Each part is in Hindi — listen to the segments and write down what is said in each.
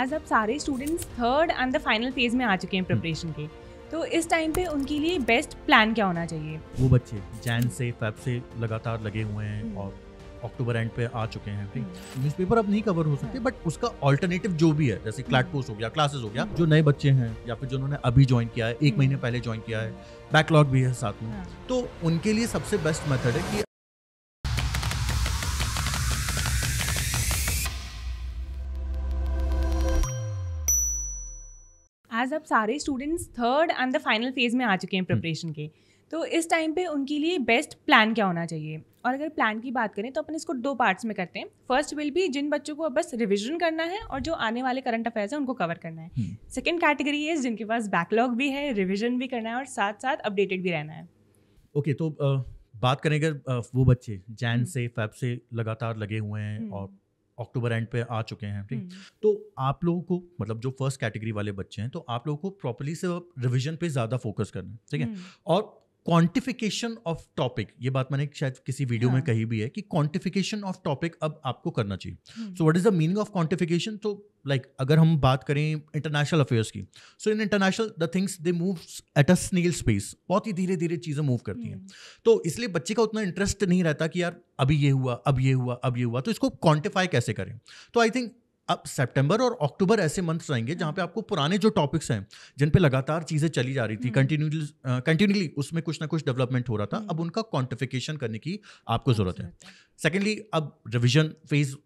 एज अब सारे students third and the final phase में आ चुके हैं प्रिपरेशन के तो इस टाइम पे उनके लिए बेस्ट प्लान क्या होना चाहिए वो बच्चे जैन से फैब से लगातार लगे हुए हैं हम्म। और अक्टूबर एंड पे आ चुके हैं न्यूज हम्म। पेपर अब नहीं कवर हो सकते बट हाँ। उसका ऑल्टरनेटिव जो भी है जैसे क्लैट हम्म। कोर्स हो गया क्लासेस हो गया जो नए बच्चे हैं या फिर जिन्होंने अभी ज्वाइन किया है एक महीने पहले ज्वाइन किया है बैकलॉग भी है साथ में हाँ। तो उनके लिए सबसे बेस्ट मेथड है कि एज अब सारे students third and the final phase में आ चुके हैं प्रिपरेशन हम्म। के तो इस टाइम पे उनके लिए बेस्ट प्लान क्या होना चाहिए और अगर प्लान की बात करें तो अपन इसको दो पार्ट्स में करते हैं फर्स्ट विल भी जिन बच्चों को बस रिविजन करना है और जो आने वाले करंट अफेयर्स हैं उनको कवर करना है सेकेंड कैटेगरी है जिनके पास बैकलॉग भी है रिविजन भी करना है और साथ साथ अपडेटेड भी रहना है ओके okay, तो uh, बात करें अगर uh, वो बच्चे जैन हम्म। से फैब से लगातार लगे हुए हैं हम्म। और अक्टूबर एंड पे आ चुके हैं ठीक हम्म। तो आप लोगों को मतलब जो फर्स्ट कैटेगरी वाले बच्चे हैं तो आप लोगों को प्रॉपरली से रिविजन पे ज़्यादा फोकस करना है ठीक है हम्म। और क्वांटिफिकेशन ऑफ टॉपिक ये बात मैंने शायद किसी वीडियो हाँ. में कही भी है कि क्वांटिफिकेशन ऑफ टॉपिक अब आपको करना चाहिए so what is the meaning of quantification तो लाइक like, अगर हम बात करें इंटरनेशनल अफेयर्स की so in international the things they move at a snail space बहुत ही धीरे धीरे चीज़ें मूव करती हैं हम्म। तो इसलिए बच्चे का उतना इंटरेस्ट नहीं रहता कि यार अभी ये हुआ अब ये हुआ अब ये हुआ तो इसको क्वांटिफाई कैसे करें तो आई थिंक अब सितंबर और अक्टूबर ऐसे मंथ्स आएंगे जहाँ पे आपको पुराने जो टॉपिक्स हैं जिन पे लगातार चीज़ें चली जा रही थी कंटिन्यूली हम्म। कंटिन्यूली उसमें कुछ ना कुछ डेवलपमेंट हो रहा था हम्म। अब उनका क्वान्टिफिकेशन करने की आपको ज़रूरत है सेकेंडली अब रिविजन फेज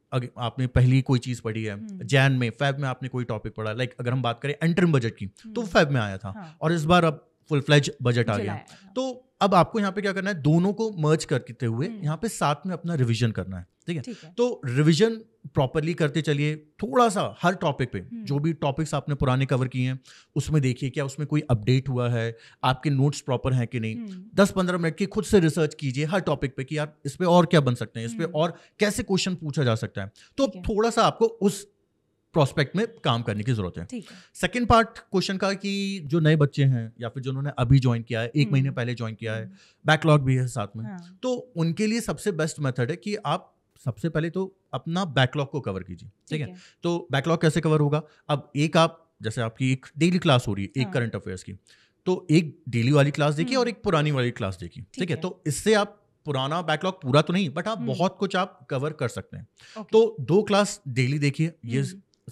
आपने पहली कोई चीज़ पढ़ी है जैन में फैब में आपने कोई टॉपिक पढ़ा लाइक अगर हम बात करें एंटरम बजट की तो फैब हम्म। में आया था हाँ। और इस बार अब फुल फ्लैज बजट आ गया तो अब आपको यहाँ पे क्या करना है दोनों को मर्ज करते हुए हम्म। यहाँ पे साथ में अपना रिविजन करना है ठीक है? तो रिविजन प्रॉपरली करते चलिए थोड़ा सा हर टॉपिक पे हम्म। जो भी टॉपिक्स आपने पुराने कवर किए हैं उसमें देखिए क्या उसमें कोई अपडेट हुआ है आपके नोट्स प्रॉपर हैं कि नहीं हम्म। दस पंद्रह मिनट की खुद से रिसर्च कीजिए हर टॉपिक पे कि यार इस पर और क्या बन सकते हैं इस पर और कैसे क्वेश्चन पूछा जा सकता है तो थोड़ा सा आपको उस प्रोस्पेक्ट में काम करने की जरूरत है सेकेंड पार्ट क्वेश्चन का कि जो नए बच्चे हैं या फिर जिन्होंने अभी ज्वाइन किया है एक महीने हम्म। पहले ज्वाइन किया है बैकलॉग हम्म। भी है साथ में हाँ। तो उनके लिए सबसे बेस्ट मेथड है कि आप सबसे पहले तो अपना बैकलॉग को कवर कीजिए ठीक है तो बैकलॉग कैसे कवर होगा अब एक आप जैसे आपकी एक डेली क्लास हो रही है एक करंट हाँ। अफेयर्स की तो एक डेली वाली क्लास देखिए और हम्म। एक पुरानी वाली क्लास देखिए ठीक है तो इससे आप पुराना बैकलॉग पूरा तो नहीं बट आप बहुत कुछ आप कवर कर सकते हैं तो दो क्लास डेली देखिए ये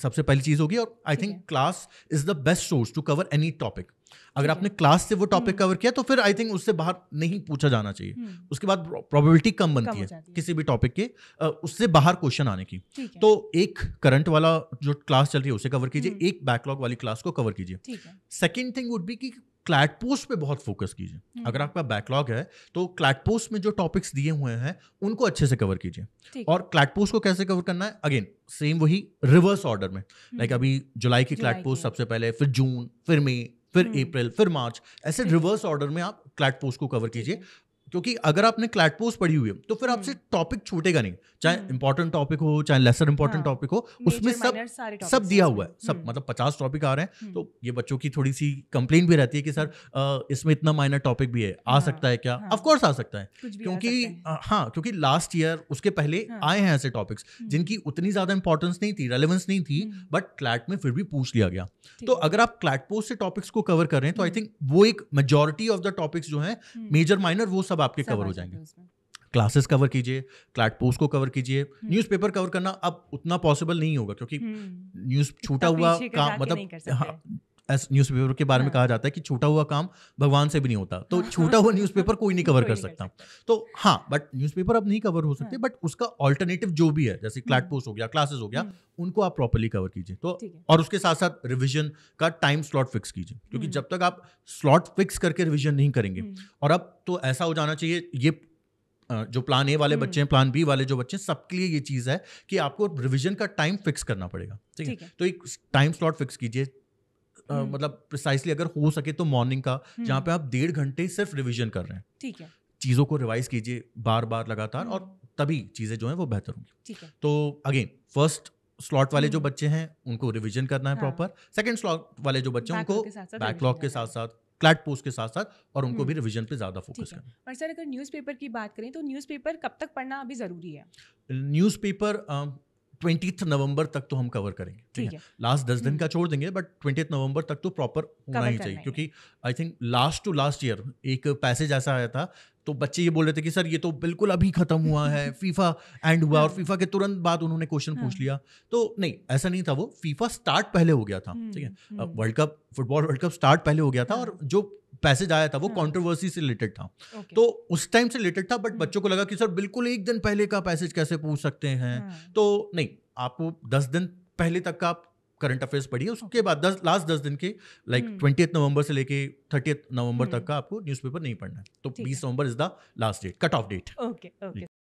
सबसे पहली चीज होगी और I think class is the best source to cover any topic अगर आपने क्लास से वो टॉपिक कवर हम्म। किया तो फिर आई थिंक उससे बाहर नहीं पूछा जाना चाहिए हम्म। उसके बाद प्रोबेबिलिटी कम बनती है, है किसी भी टॉपिक के उससे बाहर क्वेश्चन आने की तो एक करंट वाला जो क्लास चल रही है उसे कवर कीजिए हम्म। एक बैकलॉग वाली क्लास को कवर कीजिए सेकेंड थिंग वुड बी कि क्लैट पोस्ट पे बहुत फोकस कीजिए हम्म। अगर आपके पास बैकलॉग है तो क्लैट पोस्ट में जो टॉपिक्स दिए हुए हैं उनको अच्छे से कवर कीजिए और क्लैट पोस्ट को कैसे कवर करना है अगेन सेम वही रिवर्स ऑर्डर में लाइक हम्म। अभी जुलाई की क्लैट पोस्ट सबसे पहले फिर जून फिर मई फिर अप्रैल हम्म। फिर मार्च ऐसे रिवर्स ऑर्डर में आप क्लैट पोस्ट को कवर कीजिए क्योंकि अगर आपने क्लैटपोज पढ़ी हुई है तो फिर आपसे टॉपिक हम्म। छूटेगा नहीं चाहे इंपॉर्टेंट हम्म। टॉपिक हो चाहे लेसर इंपॉर्टेंट टॉपिक हो उसमें सब सब दिया हुआ है सब हम्म। मतलब पचास टॉपिक आ रहे हैं तो ये बच्चों की थोड़ी सी कंप्लेन भी रहती है कि सर इसमें इतना माइनर टॉपिक भी है आ हाँ। सकता है क्या ऑफकोर्स हाँ। आ सकता है क्योंकि हाँ क्योंकि लास्ट ईयर उसके पहले हाँ। आए हैं ऐसे टॉपिक्स जिनकी उतनी ज्यादा इंपॉर्टेंस नहीं थी रेलिवेंस नहीं थी बट क्लैट में फिर भी पूछ लिया गया तो अगर आप क्लैटपोज से टॉपिक्स को कवर कर रहे हैं तो आई थिंक वो एक मेजोरिटी ऑफ द टॉपिक्स जो है मेजर माइनर वो सब आपके कवर हो जाएंगे क्लासेस कवर कीजिए क्लाट पोस्ट को कवर कीजिए न्यूज़पेपर हम्म। कवर करना अब उतना पॉसिबल नहीं होगा क्योंकि हम्म। न्यूज़ छूटा हुआ का मतलब न्यूज़पेपर के बारे में हाँ। कहा जाता है कि छोटा हुआ काम भगवान से भी नहीं होता तो हाँ। छोटा हुआ न्यूज़पेपर कोई नहीं कवर कर सकता तो हाँ बट न्यूज़पेपर अब नहीं कवर हो सकते बट हाँ। उसका ऑल्टरनेटिव जो भी है जैसे क्लैट पोस्ट हो गया क्लासेस हो गया उनको आप प्रॉपरली कवर कीजिए तो और उसके साथ साथ रिविजन का टाइम स्लॉट फिक्स कीजिए क्योंकि जब तक आप स्लॉट फिक्स करके रिविजन नहीं करेंगे और अब तो ऐसा हो जाना चाहिए ये जो प्लान ए वाले बच्चे हैं प्लान बी वाले जो बच्चे हैं सबके लिए ये चीज़ है कि आपको रिविजन का टाइम फिक्स करना पड़ेगा ठीक है तो एक टाइम स्लॉट फिक्स कीजिए हम्म। मतलब प्रिसाइसली अगर हो सके तो मॉर्निंग का हम्म। जहाँ पे आप डेढ़ घंटे सिर्फ रिविजन कर रहे हैं ठीक है चीज़ों को रिवाइज कीजिए बार बार लगातार हम्म। और तभी चीज़ें जो है वो बेहतर होंगी तो अगेन फर्स्ट स्लॉट वाले जो बच्चे हैं उनको रिविजन करना है प्रॉपर सेकेंड स्लॉट वाले जो बच्चे हैं उनको बैकलॉग के साथ साथ क्लैट पोस्ट के साथ साथ और उनको भी रिवीजन पे ज़्यादा फोकस करना और सर अगर न्यूज़पेपर की बात करें तो न्यूज़पेपर कब तक पढ़ना अभी ज़रूरी है न्यूज़पेपर ट्वेंटी नवंबर तक तो हम कवर करेंगे ठीक है लास्ट दस दिन हम्म। का छोड़ देंगे बट ट्वेंटी नवंबर तक तो प्रॉपर होना ही चाहिए क्योंकि I think last to last year एक पैसेज ऐसा आया था तो बच्चे ये बोल रहे थे कि सर ये तो बिल्कुल अभी खत्म हुआ है फीफा एंड हुआ और फीफा हाँ। के तुरंत बाद उन्होंने क्वेश्चन पूछ हाँ। लिया तो नहीं ऐसा नहीं था वो फीफा स्टार्ट पहले हो गया था हम्म, ठीक है world cup football world cup start पहले हो गया था हाँ। और जो पैसेज आया था वो कंट्रोवर्सी से रिलेटेड था okay. तो उस टाइम से रिलेटेड था बट हम्म। बच्चों को लगा कि सर बिल्कुल एक दिन पहले का पैसेज कैसे पूछ सकते हैं तो नहीं आपको दस दिन पहले तक का आप करंट अफेयर्स पढ़िए उसके बाद दस लास्ट दस दिन के लाइक ट्वेंटी नवंबर से लेके थर्टी नवंबर तक हम्म। का आपको न्यूज़पेपर नहीं पढ़ना है तो बीस नवंबर is the last date cut off date okay